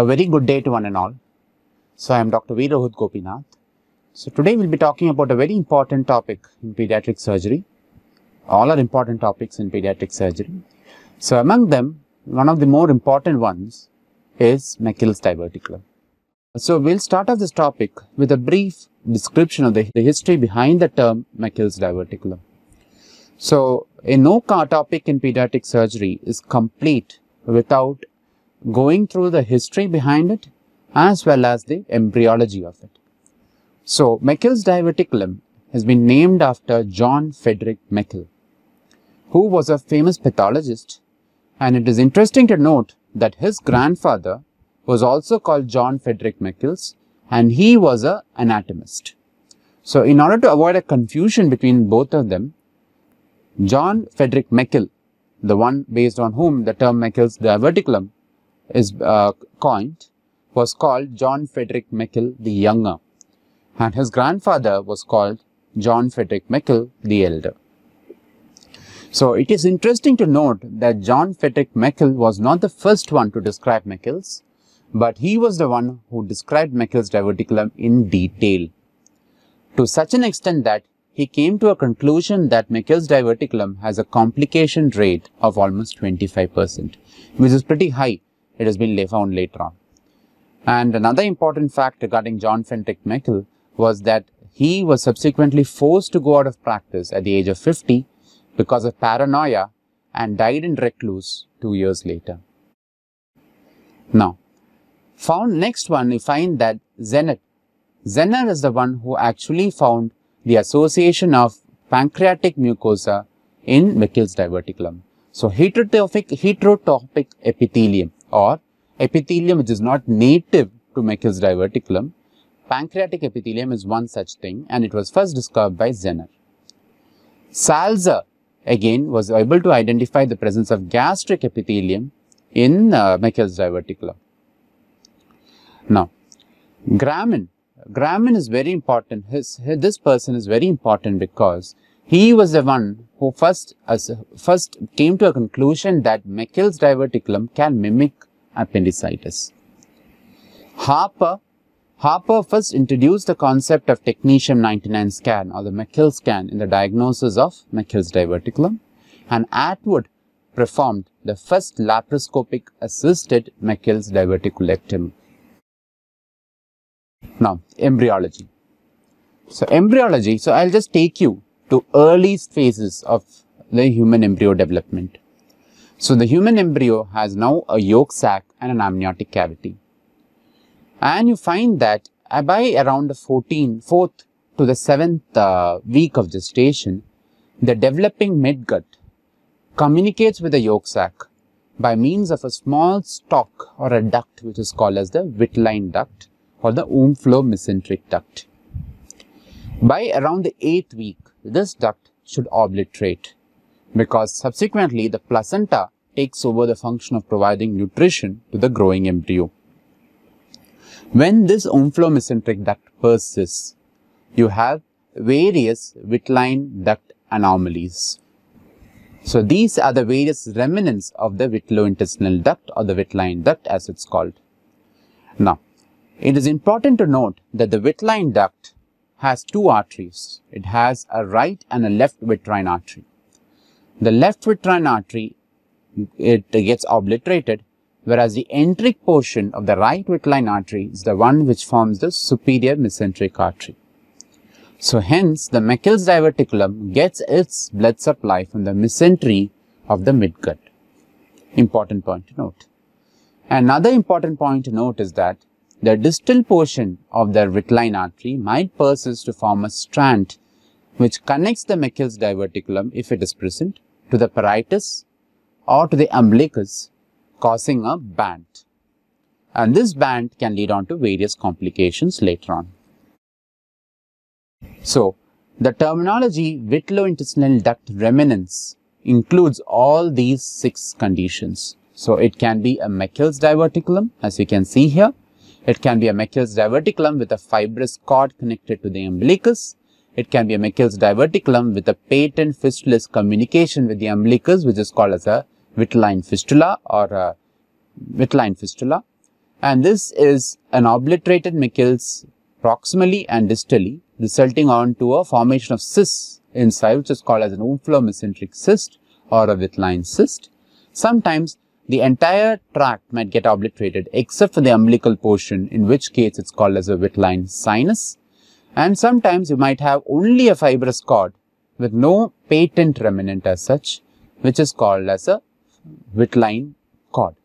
A very good day to one and all. So I am Dr. Veerahut Gopinath. So today we'll be talking about a very important topic in pediatric surgery. All are important topics in pediatric surgery. So among them, one of the more important ones is Meckel's diverticulum. So we'll start off this topic with a brief description of the, the history behind the term Meckel's diverticulum. So a no topic in pediatric surgery is complete without going through the history behind it as well as the embryology of it. So, Meckel's diverticulum has been named after John Frederick Meckel, who was a famous pathologist and it is interesting to note that his grandfather was also called John Frederick Meckels, and he was an anatomist. So, in order to avoid a confusion between both of them, John Frederick Meckel, the one based on whom the term Meckel's diverticulum is uh, coined was called John Frederick Mickle the Younger and his grandfather was called John Frederick Mickle the Elder. So it is interesting to note that John Frederick Mickle was not the first one to describe Mickels, but he was the one who described Mickle's diverticulum in detail. To such an extent that he came to a conclusion that Mickle's diverticulum has a complication rate of almost 25%, which is pretty high it has been found later on. And another important fact regarding John Fentick Michael was that he was subsequently forced to go out of practice at the age of 50 because of paranoia and died in recluse two years later. Now, found next one we find that Zener. Zener is the one who actually found the association of pancreatic mucosa in Michel's diverticulum. So, heterotopic epithelium or epithelium which is not native to Meckel's diverticulum. Pancreatic epithelium is one such thing and it was first discovered by Zener. Salzer again was able to identify the presence of gastric epithelium in uh, Meckel's diverticulum. Now, Gramin, Gramin is very important. His, his, this person is very important because he was the one who first, as, uh, first came to a conclusion that Meckel's diverticulum can mimic appendicitis. Harper, Harper first introduced the concept of technetium 99 scan or the Meckel scan in the diagnosis of Meckel's diverticulum and Atwood performed the first laparoscopic assisted Meckel's diverticulectomy. Now, embryology. So, embryology, so I'll just take you to early phases of the human embryo development. So the human embryo has now a yolk sac and an amniotic cavity. And you find that by around the 14th, 4th to the 7th uh, week of gestation, the developing midgut communicates with the yolk sac by means of a small stalk or a duct which is called as the vitline duct or the Umflow mesenteric duct. By around the 8th week, this duct should obliterate because subsequently the placenta takes over the function of providing nutrition to the growing embryo. When this omphalomycentric duct persists, you have various vitline duct anomalies. So, these are the various remnants of the vitlointestinal duct or the vitline duct as it's called. Now, it is important to note that the vitline duct has two arteries. It has a right and a left vitrine artery. The left vitrine artery, it gets obliterated, whereas the enteric portion of the right vitrine artery is the one which forms the superior mesenteric artery. So, hence the Meckel's diverticulum gets its blood supply from the mesentery of the midgut. Important point to note. Another important point to note is that the distal portion of the recline artery might persist to form a strand which connects the Meckel's diverticulum, if it is present, to the parietus or to the umbilicus, causing a band. And this band can lead on to various complications later on. So, the terminology intestinal duct remnants includes all these six conditions. So, it can be a Meckel's diverticulum, as you can see here. It can be a Meckel's diverticulum with a fibrous cord connected to the umbilicus. It can be a Meckel's diverticulum with a patent fistulous communication with the umbilicus which is called as a Wittlein fistula or a Wittlein fistula. And this is an obliterated Meckel's proximally and distally resulting on to a formation of cysts inside which is called as an omphalomycentric cyst or a Wittlein cyst. Sometimes the entire tract might get obliterated except for the umbilical portion, in which case it's called as a vitline sinus. And sometimes you might have only a fibrous cord with no patent remnant as such, which is called as a vitline cord.